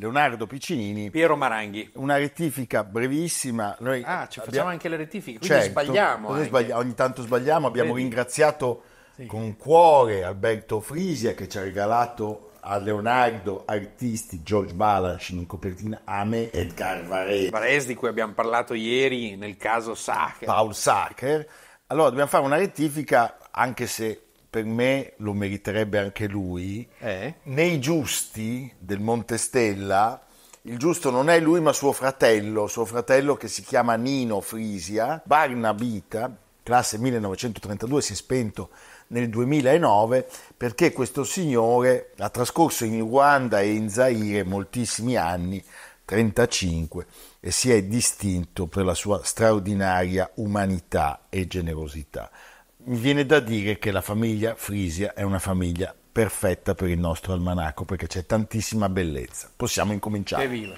Leonardo Piccinini. Piero Maranghi. Una rettifica brevissima. Noi ah, ci abbiamo... facciamo anche le rettifiche, quindi certo, sbagliamo, sbagli- Ogni tanto sbagliamo, abbiamo Vedi? ringraziato sì. con cuore Alberto Frisia che ci ha regalato a Leonardo Artisti, George Balash in copertina Ame Edgar Carvarese. Varese di cui abbiamo parlato ieri nel caso Sacher. Paul Sacher. Allora dobbiamo fare una rettifica anche se per me lo meriterebbe anche lui, eh? nei giusti del Montestella, il giusto non è lui ma suo fratello, suo fratello che si chiama Nino Frisia, Barnabita, classe 1932, si è spento nel 2009 perché questo signore ha trascorso in Ruanda e in Zaire moltissimi anni, 35, e si è distinto per la sua straordinaria umanità e generosità. Mi viene da dire che la famiglia Frisia è una famiglia perfetta per il nostro almanacco perché c'è tantissima bellezza. Possiamo incominciare. Evviva!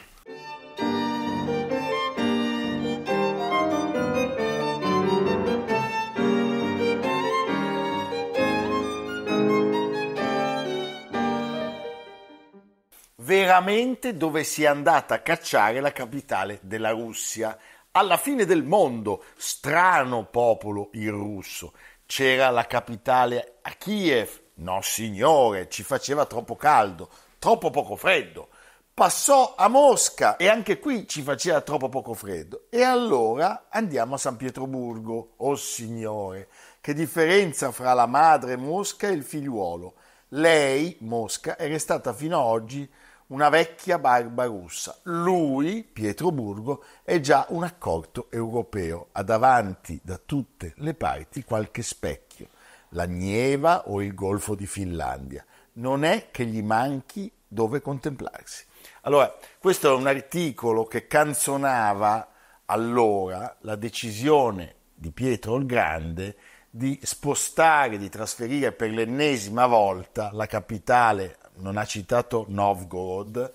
Veramente dove si è andata a cacciare la capitale della Russia? Alla fine del mondo, strano popolo il russo c'era la capitale a Kiev. No, signore, ci faceva troppo caldo, troppo poco freddo. Passò a Mosca e anche qui ci faceva troppo poco freddo. E allora andiamo a San Pietroburgo. Oh signore, che differenza fra la madre Mosca e il figliuolo. Lei, Mosca, è restata fino ad oggi una vecchia barba russa. Lui, Pietroburgo, è già un accorto europeo, ha davanti da tutte le parti qualche specchio, la Nieva o il Golfo di Finlandia. Non è che gli manchi dove contemplarsi. Allora, questo è un articolo che canzonava allora la decisione di Pietro il Grande di spostare, di trasferire per l'ennesima volta la capitale non ha citato Novgorod,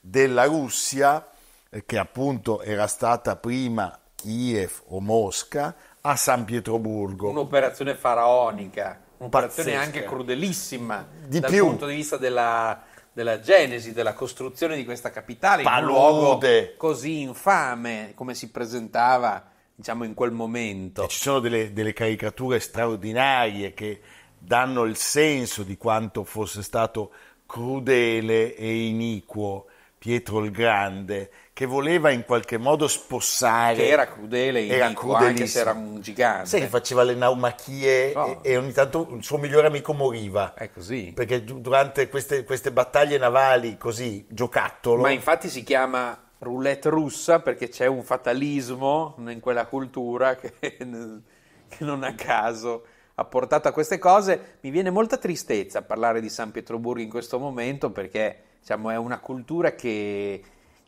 della Russia, eh, che appunto era stata prima Kiev o Mosca, a San Pietroburgo. Un'operazione faraonica, un'operazione Pazzesca. anche crudelissima di dal più. punto di vista della, della genesi, della costruzione di questa capitale, Palude. in così infame come si presentava diciamo, in quel momento. E ci sono delle, delle, caricature straordinarie che danno il senso di quanto fosse stato crudele e iniquo Pietro il Grande, che voleva in qualche modo spossare. Che era crudele e era iniquo, anche se era un gigante. Sì, faceva le naumachie no. Oh. e, e, ogni tanto il suo migliore amico moriva. È così. Perché durante queste, queste battaglie navali, così, giocattolo... Ma infatti si chiama roulette russa perché c'è un fatalismo in quella cultura che, che non a caso ha portato a queste cose. Mi viene molta tristezza parlare di San Pietroburgo in questo momento perché diciamo, è una cultura che,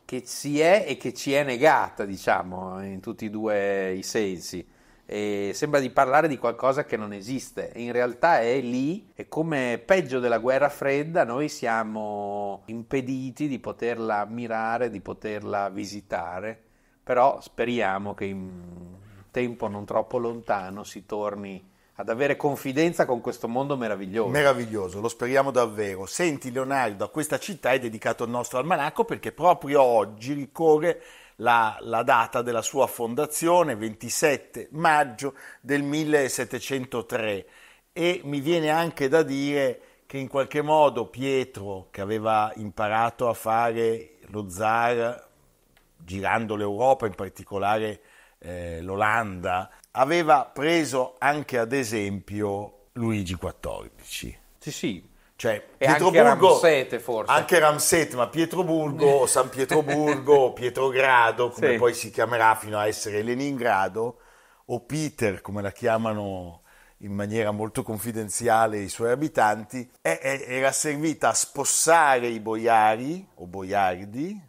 che ci è e che ci è negata, diciamo, in tutti e due i sensi. E sembra di parlare di qualcosa che non esiste, in realtà è lì e come peggio della guerra fredda noi siamo impediti di poterla ammirare, di poterla visitare, però speriamo che in tempo non troppo lontano si torni ad avere confidenza con questo mondo meraviglioso. Meraviglioso, lo speriamo davvero. Senti Leonardo, a questa città è dedicato il nostro almanacco perché proprio oggi ricorre la, la, data della sua fondazione, 27 maggio del 1703. E mi viene anche da dire che in qualche modo Pietro, che aveva imparato a fare lo zar girando l'Europa, in particolare eh, l'Olanda, aveva preso anche ad esempio Luigi XIV. Sì, sì. Cioè, e anche Ramsete forse. Anche Ramsete, ma Pietroburgo, San Pietroburgo, Pietrogrado, come sì. poi si chiamerà fino a essere Leningrado, o Peter, come la chiamano in maniera molto confidenziale i suoi abitanti, era servita a spossare i boiari o boiardi,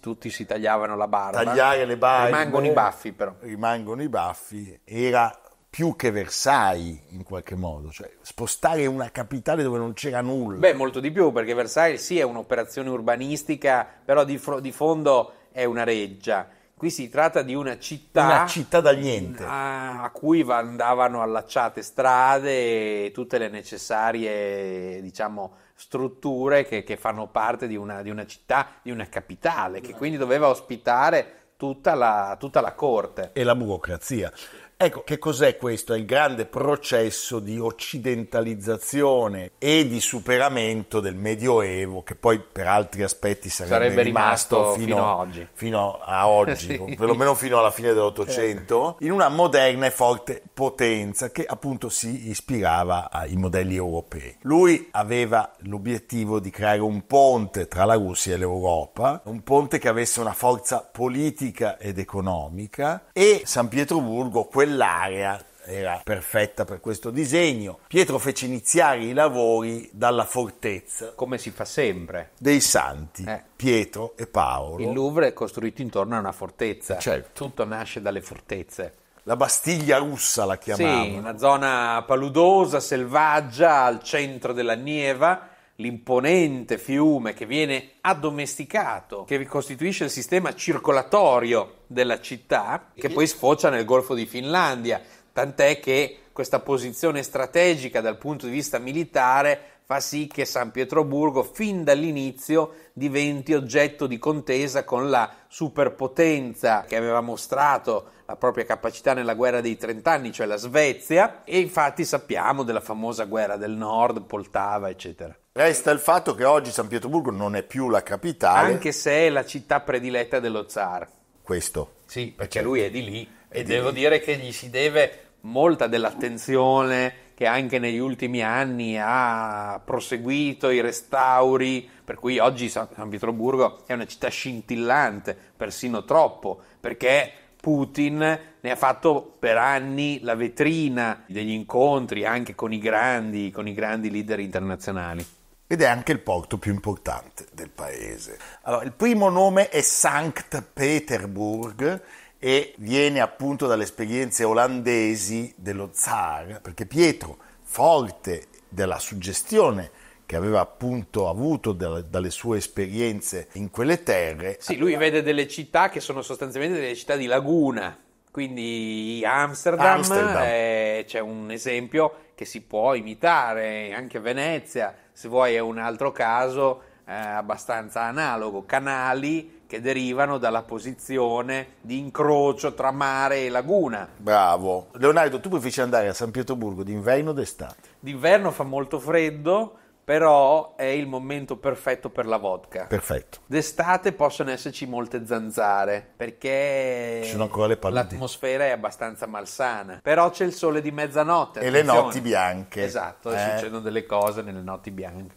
tutti si tagliavano la barba. Tagliare le barbe. Rimangono i baffi però. Rimangono i baffi. Era più che Versailles in qualche modo, cioè spostare una capitale dove non c'era nulla. Beh, molto di più perché Versailles sì è un'operazione urbanistica, però di, fro- di fondo è una reggia. Qui si tratta di una città. Una città da niente. A, a cui andavano allacciate strade e tutte le necessarie, diciamo, strutture che, che fanno parte di una, di una, città, di una capitale, che esatto. quindi doveva ospitare tutta la, tutta la corte. E la burocrazia. Ecco, che cos'è questo? È il grande processo di occidentalizzazione e di superamento del Medioevo, che poi per altri aspetti sarebbe, sarebbe rimasto, rimasto fino, fino, a oggi, fino a oggi sì. perlomeno fino alla fine dell'Ottocento, eh. in una moderna e forte potenza che appunto si ispirava ai modelli europei. Lui aveva l'obiettivo di creare un ponte tra la Russia e l'Europa, un ponte che avesse una forza politica ed economica e San Pietroburgo, quella quell'area era perfetta per questo disegno. Pietro fece iniziare i lavori dalla fortezza. Come si fa sempre. Dei santi, eh. Pietro e Paolo. Il Louvre è costruito intorno a una fortezza. Certo. Tutto nasce dalle fortezze. La Bastiglia russa la chiamavano. Sì, una zona paludosa, selvaggia, al centro della Nieva l'imponente fiume che viene addomesticato, che costituisce il sistema circolatorio della città, che poi sfocia nel Golfo di Finlandia, tant'è che questa posizione strategica dal punto di vista militare fa sì che San Pietroburgo fin dall'inizio diventi oggetto di contesa con la superpotenza che aveva mostrato la propria capacità nella guerra dei trent'anni, cioè la Svezia, e infatti sappiamo della famosa guerra del nord, Poltava, eccetera. Resta il fatto che oggi San Pietroburgo non è più la capitale. Anche se è la città prediletta dello zar. Questo. Sì, perché lui è di lì è e di devo lì. dire che gli si deve molta dell'attenzione che anche negli ultimi anni ha proseguito i restauri, per cui oggi San Pietroburgo è una città scintillante, persino troppo, perché Putin ne ha fatto per anni la vetrina degli incontri anche con i grandi, con i grandi leader internazionali. Ed è anche il porto più importante del paese. Allora, il primo nome è Sankt Peterburg, e viene appunto dalle esperienze olandesi dello zar, perché Pietro, forte della suggestione che aveva appunto avuto dalle sue esperienze in quelle terre. Sì, lui vede delle città che sono sostanzialmente delle città di laguna, quindi Amsterdam, Amsterdam. Eh, c'è un esempio che si può imitare, anche Venezia, se vuoi è un altro caso eh, abbastanza analogo, canali che derivano dalla posizione di incrocio tra mare e laguna. Bravo. Leonardo, tu mi feci andare a San Pietroburgo d'inverno o d'estate? D'inverno fa molto freddo, però è il momento perfetto per la vodka. Perfetto. D'estate possono esserci molte zanzare perché Ci sono ancora le l'atmosfera è abbastanza malsana, però c'è il sole di mezzanotte. E le notti bianche. Esatto, eh. succedono delle cose nelle notti bianche.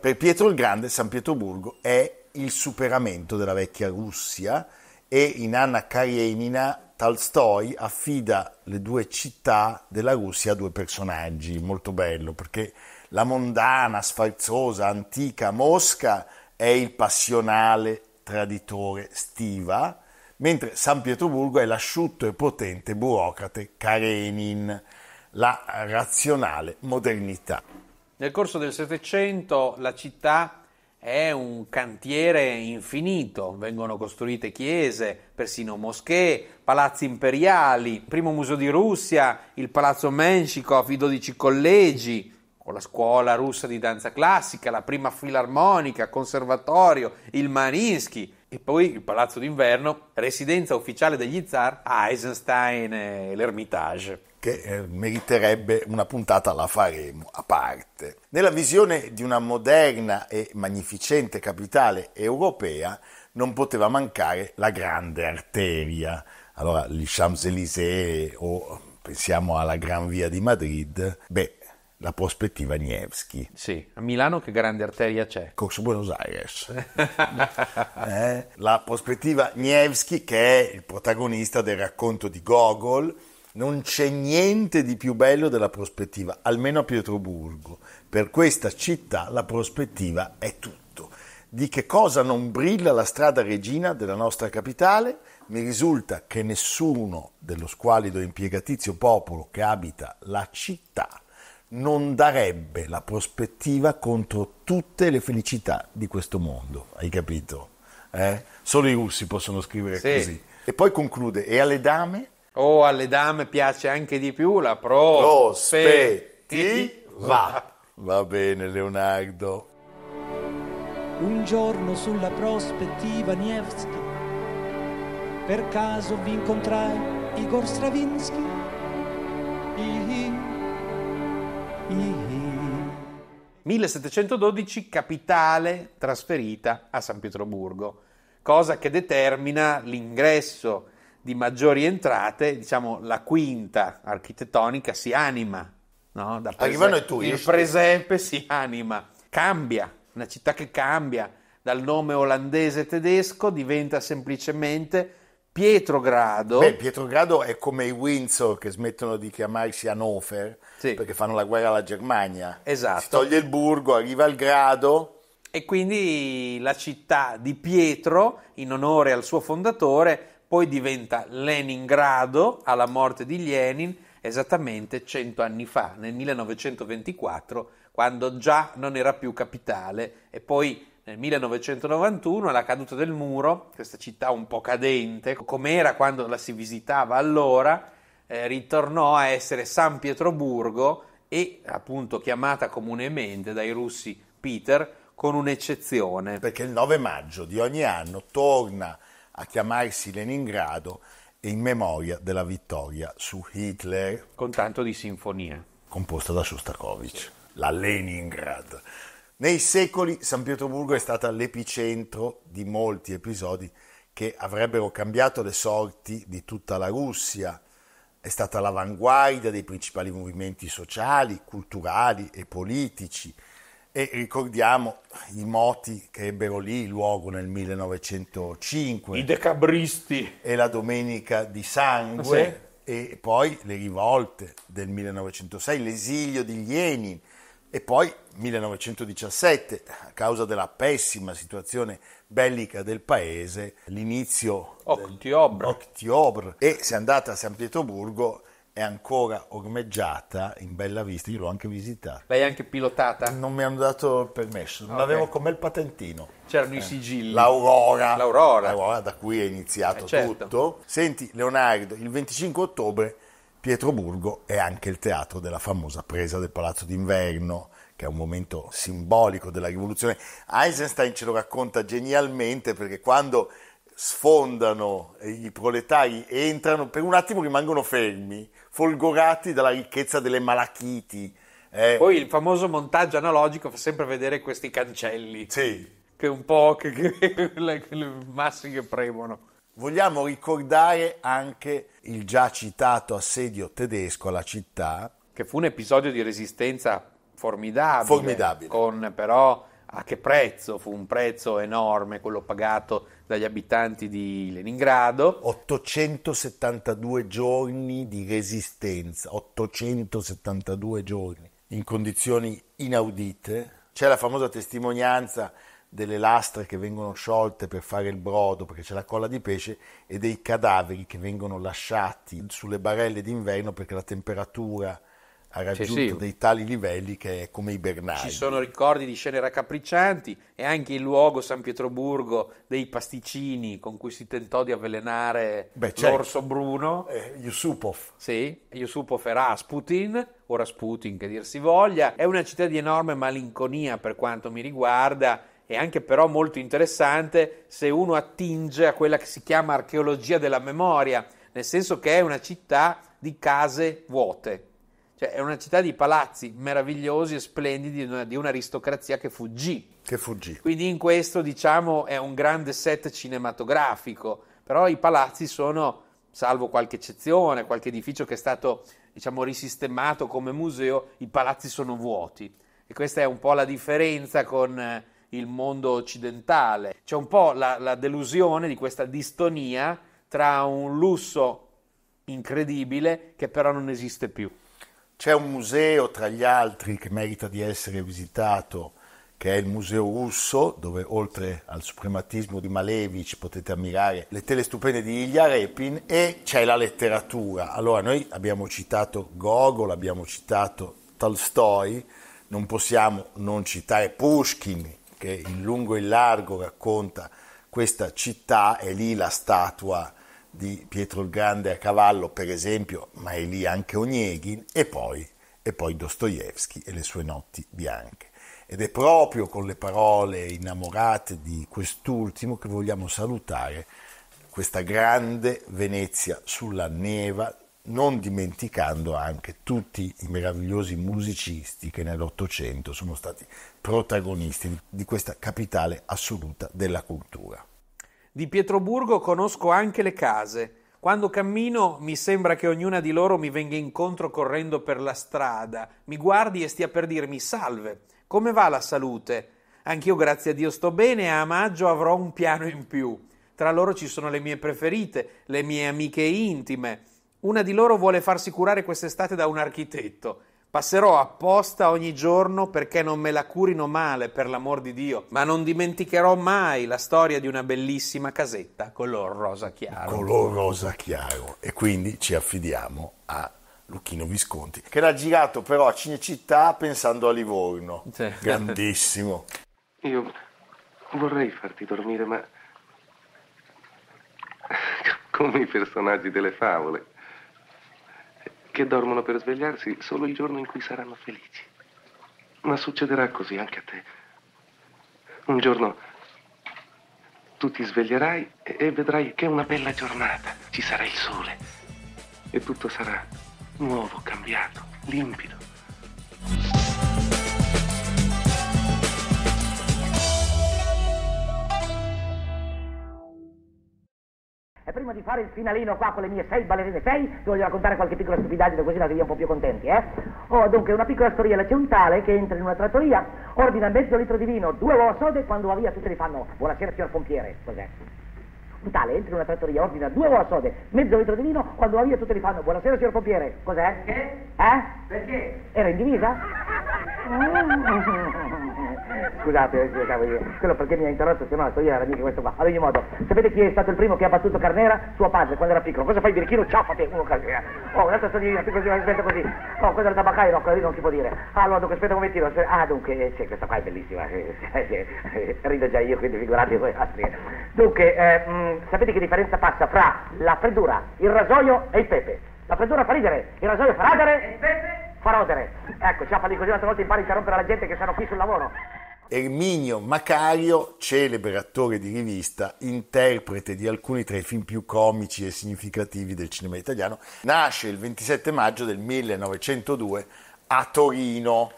Per Pietro il Grande San Pietroburgo è il superamento della vecchia Russia e in Anna Karenina Tolstoi affida le due città della Russia a due personaggi, molto bello perché la mondana, sfarzosa, antica Mosca è il passionale traditore Stiva, mentre San Pietroburgo è l'asciutto e potente burocrate Karenin, la razionale modernità. Nel corso del Settecento la città è un cantiere infinito, vengono costruite chiese, persino moschee, palazzi imperiali, primo museo di Russia, il palazzo Menshikov, i 12 collegi, con la scuola russa di danza classica, la prima filarmonica, conservatorio, il Maninsky, e poi il Palazzo d'Inverno, residenza ufficiale degli zar Eisenstein e l'Ermitage che eh, meriterebbe una puntata, la faremo a parte. Nella visione di una moderna e magnificente capitale europea non poteva mancare la grande arteria. Allora, gli Champs-Élysées o pensiamo alla Gran Via di Madrid, beh, la prospettiva Nievski. Sì, a Milano che grande arteria c'è? Cox Buenos Aires. eh? La prospettiva Nievski che è il protagonista del racconto di Gogol. Non c'è niente di più bello della prospettiva, almeno a Pietroburgo. Per questa città la prospettiva è tutto. Di che cosa non brilla la strada regina della nostra capitale? mi risulta che nessuno dello squalido impiegatizio popolo che abita la città non darebbe la prospettiva contro tutte le felicità di questo mondo, hai capito? Eh? Solo i russi possono scrivere sì. così. E poi conclude, e alle dame? Oh, alle dame piace anche di più la prospettiva. Va bene, Leonardo. Un giorno sulla prospettiva Nievski, per caso vi incontrai Igor Stravinsky. i 1712 capitale trasferita a San Pietroburgo, cosa che determina l'ingresso di maggiori entrate, diciamo la quinta architettonica si anima, no? da prese- tu, il presepe si anima, cambia, una città che cambia dal nome olandese tedesco diventa semplicemente Pietrogrado. Beh, Pietrogrado è come i Windsor che smettono di chiamarsi Hannover sì. perché fanno la guerra alla Germania. Esatto. Si toglie il Burgo, arriva il Grado. E quindi la città di Pietro, in onore al suo fondatore, poi diventa Leningrado alla morte di Lenin esattamente 100 anni fa, nel 1924, quando già non era più capitale e poi nel 1991 alla caduta del muro, questa città un po' cadente, com'era quando la si visitava allora, eh, ritornò a essere San Pietroburgo e appunto chiamata comunemente dai russi Peter con un'eccezione. Perché il 9 maggio di ogni anno torna a chiamarsi Leningrado in memoria della vittoria su Hitler. Con tanto di sinfonia. Composta da Shostakovich, la Leningrad. Nei secoli San Pietroburgo è stata l'epicentro di molti episodi che avrebbero cambiato le sorti di tutta la Russia. È stata l'avanguardia dei principali movimenti sociali, culturali e politici e ricordiamo i moti che ebbero lì luogo nel 1905. I decabristi. E la domenica di sangue. Sì. E poi le rivolte del 1906, l'esilio di Lenin e poi 1917, a causa della pessima situazione bellica del paese, l'inizio Octiobre. Octiobre e se andate a San Pietroburgo è ancora ormeggiata in bella vista, io l'ho anche visitata. L'hai anche pilotata? Non mi hanno dato il permesso, non ah, okay. avevo me il patentino. C'erano eh. i sigilli. L'Aurora. L'Aurora. L'Aurora da cui è iniziato eh, certo. tutto. Senti Leonardo, il 25 ottobre Pietroburgo è anche il teatro della famosa presa del Palazzo d'Inverno che è un momento simbolico della rivoluzione. Eisenstein ce lo racconta genialmente perché quando sfondano i proletari, entrano, per un attimo rimangono fermi, folgorati dalla ricchezza delle malachiti. Eh. Poi il famoso montaggio analogico fa sempre vedere questi cancelli. Sì. Che un po' che, che, le, le massi che premono. Vogliamo ricordare anche il già citato assedio tedesco alla città. Che fu un episodio di resistenza formidabile, formidabile. Con, però a che prezzo? Fu un prezzo enorme quello pagato dagli abitanti di Leningrado. 872 giorni di resistenza, 872 giorni in condizioni inaudite. C'è la famosa testimonianza delle lastre che vengono sciolte per fare il brodo perché c'è la colla di pesce e dei cadaveri che vengono lasciati sulle barelle d'inverno perché la temperatura ha raggiunto C'è, sì. dei tali livelli che è come i Bernardi. Ci sono ricordi di scene raccapriccianti e anche il luogo San Pietroburgo dei pasticcini con cui si tentò di avvelenare Beh, certo. l'orso bruno. Eh, Yusupov. Sì, Yusupov era Rasputin, o Rasputin che dir si voglia. È una città di enorme malinconia per quanto mi riguarda e anche però molto interessante se uno attinge a quella che si chiama archeologia della memoria, nel senso che è una città di case vuote cioè, è una città di palazzi meravigliosi e splendidi di un'aristocrazia che fuggì. Che fuggì. Quindi in questo, diciamo, è un grande set cinematografico, però i palazzi sono, salvo qualche eccezione, qualche edificio che è stato, diciamo, risistemato come museo, i palazzi sono vuoti. E questa è un po' la differenza con eh, il mondo occidentale. C'è un po' la, la delusione di questa distonia tra un lusso incredibile che però non esiste più. C'è un museo tra gli altri che merita di essere visitato, che è il Museo Russo, dove oltre al suprematismo di Malevich potete ammirare le tele stupende di Ilya Repin, e c'è la letteratura. Allora, noi abbiamo citato Gogol, abbiamo citato Tolstoi, non possiamo non citare Pushkin, che in lungo e in largo racconta questa città, e lì la statua di Pietro il Grande a cavallo, per esempio, ma è lì anche Onieghin, e poi, e poi Dostoevsky e le sue notti bianche. Ed è proprio con le parole innamorate di quest'ultimo che vogliamo salutare questa grande Venezia sulla neva, non dimenticando anche tutti i meravigliosi musicisti che nell'Ottocento sono stati protagonisti di questa capitale assoluta della cultura. Di Pietroburgo conosco anche le case. Quando cammino mi sembra che ognuna di loro mi venga incontro correndo per la strada, mi guardi e stia per dirmi salve, come va la salute? Anch'io grazie a Dio sto bene e a maggio avrò un piano in più. Tra loro ci sono le mie preferite, le mie amiche intime. Una di loro vuole farsi curare quest'estate da un architetto. Passerò apposta ogni giorno perché non me la curino male, per l'amor di Dio, ma non dimenticherò mai la storia di una bellissima casetta color rosa chiaro. Color rosa chiaro. E quindi ci affidiamo a Lucchino Visconti, che l'ha girato però a Cinecittà pensando a Livorno. Sì. Grandissimo. Io vorrei farti dormire, ma come i personaggi delle favole che dormono per svegliarsi solo il giorno in cui saranno felici. Ma succederà così anche a te. Un giorno tu ti sveglierai e vedrai che è una bella giornata, ci sarà il sole e tutto sarà nuovo, cambiato, limpido. E prima di fare il finalino qua con le mie sei ballerine sei, ti voglio raccontare qualche piccola stupidaggine così andate via un po' più contenti, eh? Oh, dunque, una piccola storiella. C'è un tale che entra in una trattoria, ordina mezzo litro di vino, due uova sode, quando va via tutti gli fanno buonasera signor pompiere. Cos'è? Un tale entra in una trattoria, ordina due uova sode, mezzo litro di vino, quando va via tutti gli fanno buonasera signor pompiere. Cos'è? Perché? Eh? Perché? Era in divisa? Scusate, eh, scusate, io. quello perché mi ha interrotto, se no sto io era mica questo qua. Ad ogni modo, sapete chi è stato il primo che ha battuto Carnera? Suo padre, quando era piccolo. Cosa fai birichino? Ciao, fate uno Carnera. Eh. Oh, un'altra storia di così, aspetta così. Oh, quella del tabaccaio, no, così non si può dire. Ah, allora, dunque, aspetta un momentino. Ah, dunque, eh, sì, questa qua è bellissima. Rido già io, quindi figurate voi altri. Dunque, eh, mh, mm, sapete che differenza passa fra la freddura, il rasoio e il pepe? La freddura fa ridere, il rasoio fa radere e il pepe fa rodere. Ecco, ciao, di così un'altra volta impari a rompere la gente che sono qui sul lavoro. Erminio Macario, celebre attore di rivista, interprete di alcuni tra i film più comici e significativi del cinema italiano, nasce il 27 maggio del 1902 a Torino.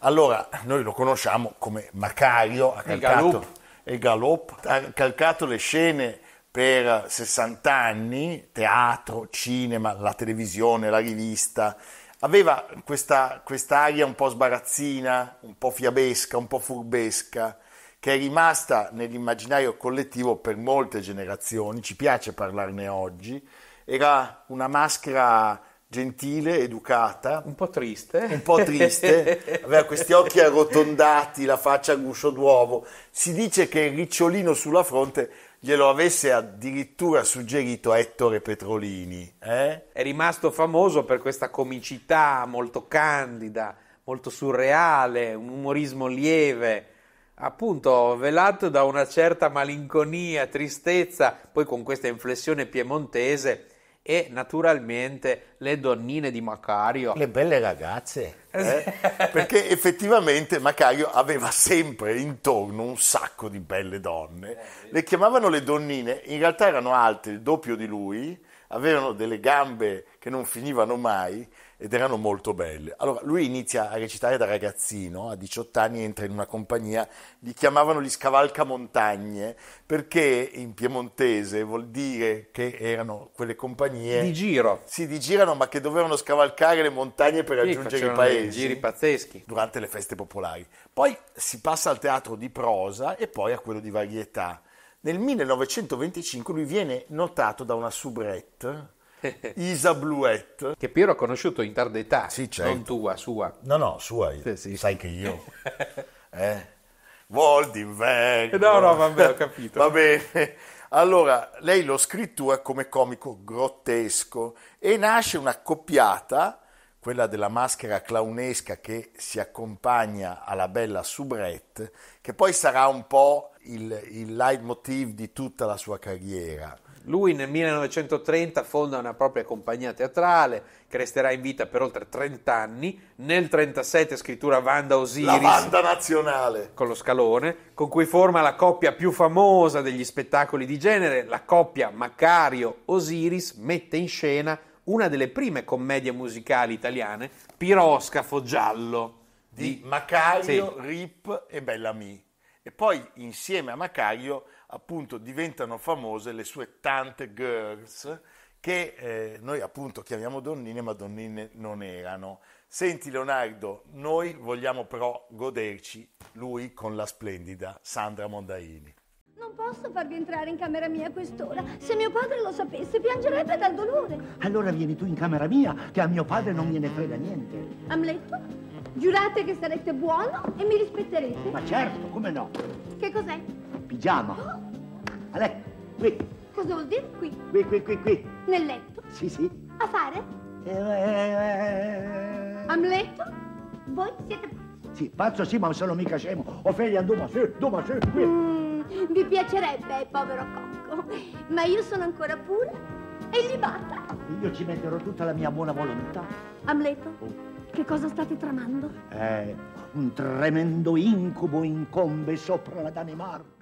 Allora, noi lo conosciamo come Macario, ha calcato, e Galop, ha calcato le scene per 60 anni, teatro, cinema, la televisione, la rivista, aveva questa, aria un po' sbarazzina, un po' fiabesca, un po' furbesca, che è rimasta nell'immaginario collettivo per molte generazioni, ci piace parlarne oggi, era una maschera gentile, educata, un po' triste, un po' triste, aveva questi occhi arrotondati, la faccia a guscio d'uovo, si dice che il ricciolino sulla fronte glielo avesse addirittura suggerito Ettore Petrolini. Eh? È rimasto famoso per questa comicità molto candida, molto surreale, un umorismo lieve, appunto velato da una certa malinconia, tristezza, poi con questa inflessione piemontese e naturalmente le donnine di Macario. Le belle ragazze. Eh, eh? Perché effettivamente Macario aveva sempre intorno un sacco di belle donne. Le chiamavano le donnine, in realtà erano alte il doppio di lui, avevano delle gambe che non finivano mai ed erano molto belle. Allora lui inizia a recitare da ragazzino, a 18 anni entra in una compagnia, li chiamavano gli scavalcamontagne perché in piemontese vuol dire che erano quelle compagnie di giro. Sì, di girano, ma che dovevano scavalcare le montagne per sì, raggiungere i paesi. giri pazzeschi durante le feste popolari. Poi si passa al teatro di prosa e poi a quello di varietà. Nel 1925 lui viene notato da una soubrette Isa Bluet. Che Piero ha conosciuto in tarda età, sì, certo. non tua, sua. No, no, sua, sì, sì. sai che io... eh? Vol d'inverno. No, no, vabbè, ho capito. Va bene. Allora, lei lo scrittura come comico grottesco e nasce una coppiata, quella della maschera clownesca che si accompagna alla bella soubrette, che poi sarà un po' il, il leitmotiv di tutta la sua carriera. Lui nel 1930 fonda una propria compagnia teatrale che resterà in vita per oltre 30 anni. Nel 1937 scrittura Vanda Osiris. La Vanda Nazionale. Con lo scalone, con cui forma la coppia più famosa degli spettacoli di genere, la coppia Macario-Osiris mette in scena una delle prime commedie musicali italiane, Piroscafo Giallo. Di, di Macario, sì. Rip e Bellamy. E poi insieme a Macario appunto diventano famose le sue tante girls che eh, noi appunto chiamiamo donnine ma donnine non erano. Senti Leonardo, noi vogliamo però goderci lui con la splendida Sandra Mondaini. Non posso farvi entrare in camera mia a quest'ora. Se mio padre lo sapesse, piangerebbe dal dolore. Allora vieni tu in camera mia, che a mio padre non gliene frega niente. Amletto, giurate che sarete buono e mi rispetterete? Ma certo, come no? Che cos'è? pigiama. A qui. Cosa vuol dire qui? Qui, qui, qui, qui. Nel letto? Sì, sì. A fare? Eh, eh, eh. Amleto? Voi siete pazzi? Sì, pazzo sì, ma non sono mica scemo. Ofelia, doma sì, doma sì, qui. Mm, vi piacerebbe, povero cocco, ma io sono ancora pura e gli libata. Io ci metterò tutta la mia buona volontà. Amleto? Oh. Che cosa state tramando? Eh, un tremendo incubo incombe sopra la Danimarca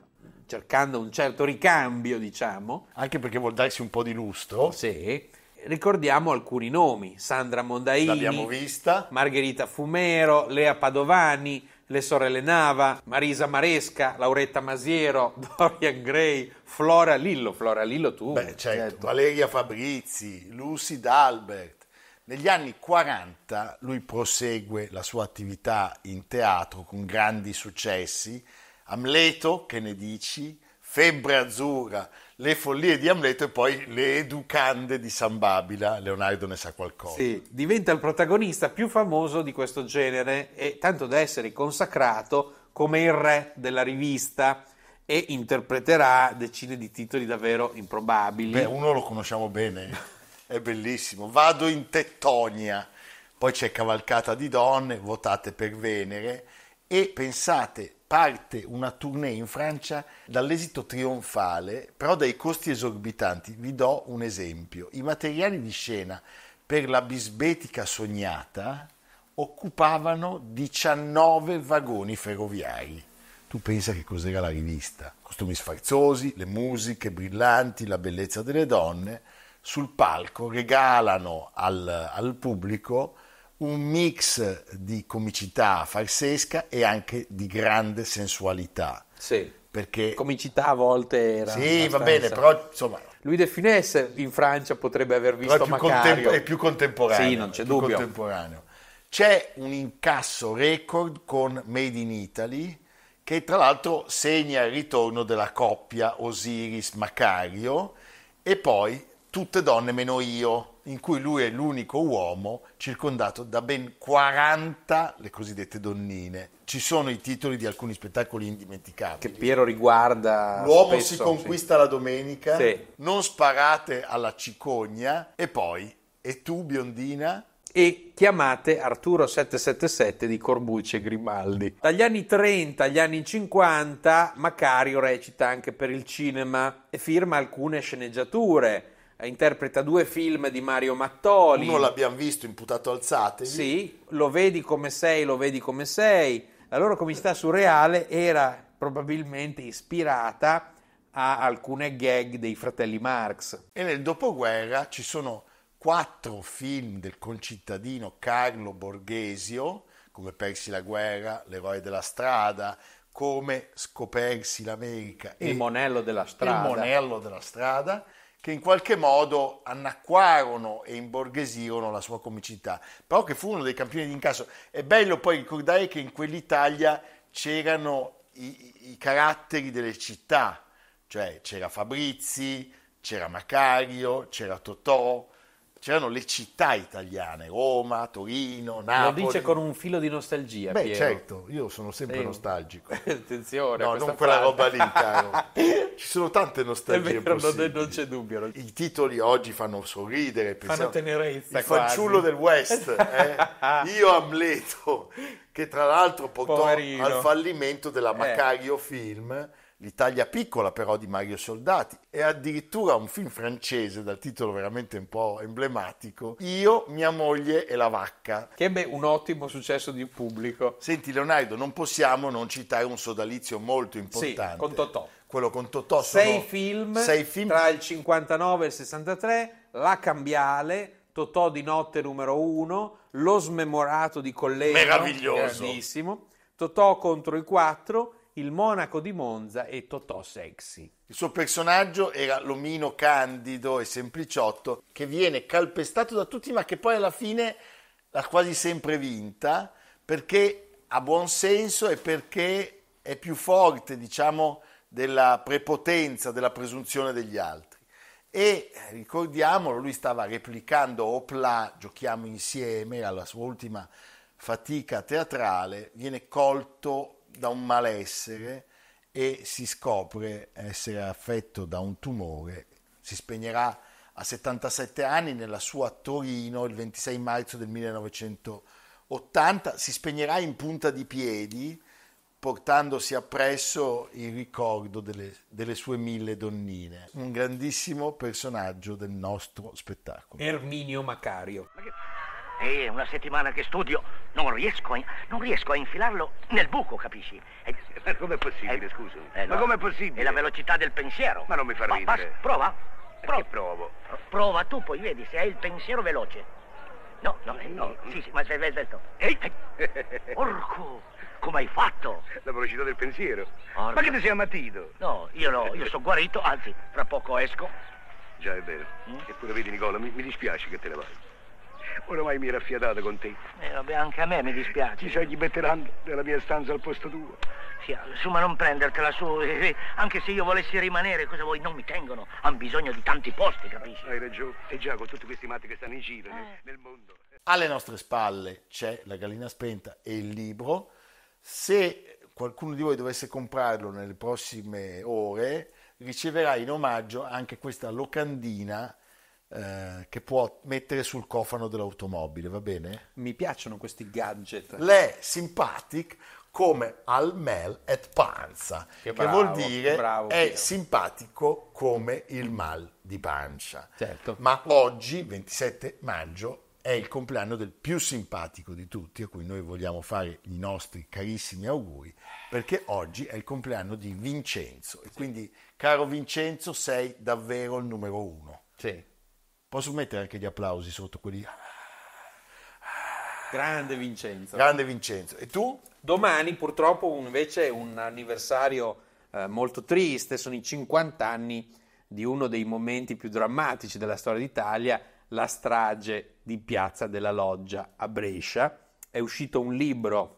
cercando un certo ricambio, diciamo. Anche perché vuol darsi un po' di lustro. Sì. Ricordiamo alcuni nomi, Sandra Mondaini, L'abbiamo vista. Margherita Fumero, Lea Padovani, le sorelle Nava, Marisa Maresca, Lauretta Masiero, Dorian Gray, Flora Lillo, Flora Lillo tu. Beh, certo. certo. Valeria Fabrizi, Lucy D'Albert. Negli anni 40 lui prosegue la sua attività in teatro con grandi successi, Amleto, che ne dici? Febbre azzurra, le follie di Amleto e poi le educande di San Babila, Leonardo ne sa qualcosa. Sì, diventa il protagonista più famoso di questo genere e tanto da essere consacrato come il re della rivista e interpreterà decine di titoli davvero improbabili. Beh, uno lo conosciamo bene, è bellissimo. Vado in Tettonia, poi c'è Cavalcata di donne, votate per Venere e pensate parte una tournée in Francia dall'esito trionfale, però dai costi esorbitanti. Vi do un esempio. I materiali di scena per la bisbetica sognata occupavano 19 vagoni ferroviari. Tu pensa che cos'era la rivista? Costumi sfarzosi, le musiche brillanti, la bellezza delle donne. Sul palco regalano al, al pubblico un mix di comicità farsesca e anche di grande sensualità. Sì. Perché... Comicità a volte era. Sì, abbastanza. va bene, però insomma. Lui De Finesse in Francia potrebbe aver visto è più, contem- è più contemporaneo. Sì, non c'è dubbio. Contemporaneo. C'è un incasso record con Made in Italy che tra l'altro segna il ritorno della coppia Osiris Macario e poi Tutte donne meno io in cui lui è l'unico uomo circondato da ben 40 le cosiddette donnine. Ci sono i titoli di alcuni spettacoli indimenticabili. Che Piero riguarda. L'uomo spesso, si conquista sì. la domenica, sì. non sparate alla cicogna e poi, e tu biondina? e chiamate Arturo 777 di Corbucci e Grimaldi. Dagli anni 30 agli anni 50 Macario recita anche per il cinema e firma alcune sceneggiature eh, interpreta due film di Mario Mattoli. Uno l'abbiamo visto, imputato alzate. Sì, lo vedi come sei, lo vedi come sei. La loro comicità surreale era probabilmente ispirata a alcune gag dei fratelli Marx. E nel dopoguerra ci sono quattro film del concittadino Carlo Borghesio, come Persi la guerra, L'eroe della strada, come Scopersi l'America. Il e, monello della strada. Il monello della strada che in qualche modo annacquarono e imborghesirono la sua comicità, però che furono dei campioni di incasso. È bello poi ricordare che in quell'Italia c'erano i, i caratteri delle città, cioè c'era Fabrizi, c'era Macario, c'era Totò, c'erano le città italiane, Roma, Torino, Napoli. Lo dice con un filo di nostalgia. Beh, Piero. certo, io sono sempre Ehi. nostalgico. Attenzione. No, non quella roba lì, caro. Ci sono tante nostalgie. È vero, non, non, c'è dubbio. I titoli oggi fanno sorridere. Pensiamo, fanno tenerezza. Il quasi. fanciullo del West, eh? io Amleto, che tra l'altro portò Poverino. al fallimento della eh. Macario eh. Film L'Italia piccola però di Mario Soldati e addirittura un film francese dal titolo veramente un po' emblematico, Io, mia moglie e la vacca. Che ebbe un ottimo successo di pubblico. Senti Leonardo, non possiamo non citare un sodalizio molto importante. Sì, con Totò. Quello con Totò sei film, sei film tra il 59 e il 63, La Cambiale, Totò di notte numero uno Lo smemorato di collega, meraviglioso, bravissimo, Totò contro i quattro il monaco di Monza e Totò Sexy. Il suo personaggio era l'omino candido e sempliciotto che viene calpestato da tutti ma che poi alla fine l'ha quasi sempre vinta perché ha buon senso e perché è più forte, diciamo, della prepotenza, della presunzione degli altri. E ricordiamolo, lui stava replicando Opla, giochiamo insieme, alla sua ultima fatica teatrale, viene colto da un malessere e si scopre essere affetto da un tumore. Si spegnerà a 77 anni nella sua Torino il 26 marzo del 1980. Si spegnerà in punta di piedi portandosi appresso il ricordo delle, delle, sue mille donnine. Un grandissimo personaggio del nostro spettacolo. Erminio Macario. E è una settimana che studio, non riesco, a, non riesco a infilarlo nel buco, capisci? E... Eh, ma com'è possibile, eh, scusami? Eh, no. Ma com'è possibile? È la velocità del pensiero. Ma non mi fa ma, ridere. Ma, prova. Eh, Pro- provo? Prova tu, poi vedi se hai il pensiero veloce. No, no, eh, eh no. Sì, sì, ma sei svelto. Ehi! Porco, Come hai fatto? La velocità del pensiero. Orco. Ma che ti sei ammattito? No, io no, io sono guarito, anzi, fra poco esco. Già è vero. Mm? Eppure vedi, Nicola, mi, mi dispiace che te ne vai. Oramai mi era affiatata con te. Eh, vabbè, anche a me mi dispiace. Ci Chissà gli metteranno nella mia stanza al posto tuo. Sì, su, ma non prendertela su. Eh, eh, anche se io volessi rimanere, cosa vuoi? Non mi tengono. Hanno bisogno di tanti posti, capisci? Hai ragione. E già con tutti questi matti che stanno in giro eh. nel, nel mondo. Alle nostre spalle c'è La gallina spenta e il libro. Se qualcuno di voi dovesse comprarlo nelle prossime ore, riceverà in omaggio anche questa locandina eh, che può mettere sul cofano dell'automobile, va bene? Mi piacciono questi gadget. Le simpatic come al mel et panza, che, bravo, che vuol dire che bravo, è Piero. simpatico come il mal di pancia. Certo. Ma oggi, 27 maggio, è il compleanno del più simpatico di tutti, a cui noi vogliamo fare i nostri carissimi auguri, perché oggi è il compleanno di Vincenzo. E quindi, caro Vincenzo, sei davvero il numero uno. Sì. Posso mettere anche gli applausi sotto quelli... Grande Vincenzo. Grande Vincenzo. E tu? Domani purtroppo invece è un anniversario eh, molto triste, sono i 50 anni di uno dei momenti più drammatici della storia d'Italia, la strage di Piazza della Loggia a Brescia. È uscito un libro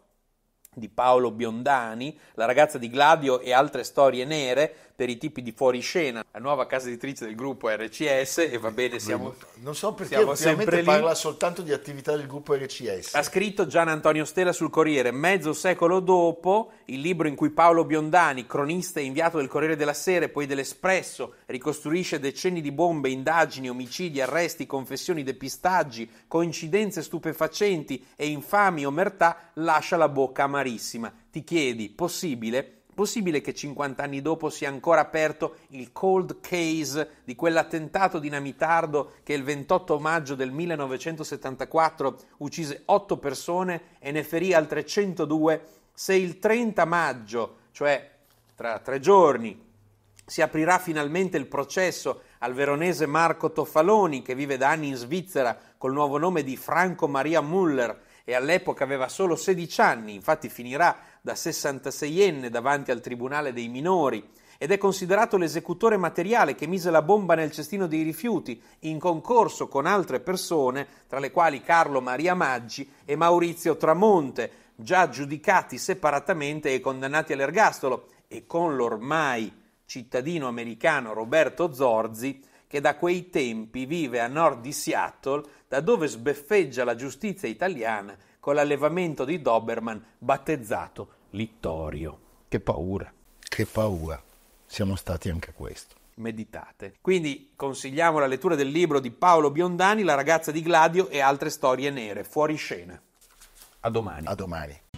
di Paolo Biondani, La ragazza di Gladio e altre storie nere, per i tipi di fuoriscena. La nuova casa editrice del gruppo RCS e va bene, siamo Non so perché siamo sempre lì. parla soltanto di attività del gruppo RCS. Ha scritto Gian Antonio Stella sul Corriere, mezzo secolo dopo, il libro in cui Paolo Biondani, cronista e inviato del Corriere della Sera e poi dell'Espresso, ricostruisce decenni di bombe, indagini, omicidi, arresti, confessioni, depistaggi, coincidenze stupefacenti e infami omertà, lascia la bocca amarissima. Ti chiedi, possibile? Possibile che 50 anni dopo sia ancora aperto il cold case di quell'attentato dinamitardo che il 28 maggio del 1974 uccise 8 persone e ne ferì altre 102? Se il 30 maggio, cioè tra tre giorni, si aprirà finalmente il processo al veronese Marco Toffaloni, che vive da anni in Svizzera col nuovo nome di Franco Maria Muller e all'epoca aveva solo 16 anni, infatti finirà da 66enne davanti al Tribunale dei Minori ed è considerato l'esecutore materiale che mise la bomba nel cestino dei rifiuti in concorso con altre persone, tra le quali Carlo Maria Maggi e Maurizio Tramonte, già giudicati separatamente e condannati all'ergastolo, e con l'ormai cittadino americano Roberto Zorzi, che da quei tempi vive a nord di Seattle, da dove sbeffeggia la giustizia italiana con l'allevamento di Doberman battezzato Littorio. Che paura. Che paura. Siamo stati anche questo. Meditate. Quindi consigliamo la lettura del libro di Paolo Biondani, La ragazza di Gladio e altre storie nere, fuori scena. A domani. A domani.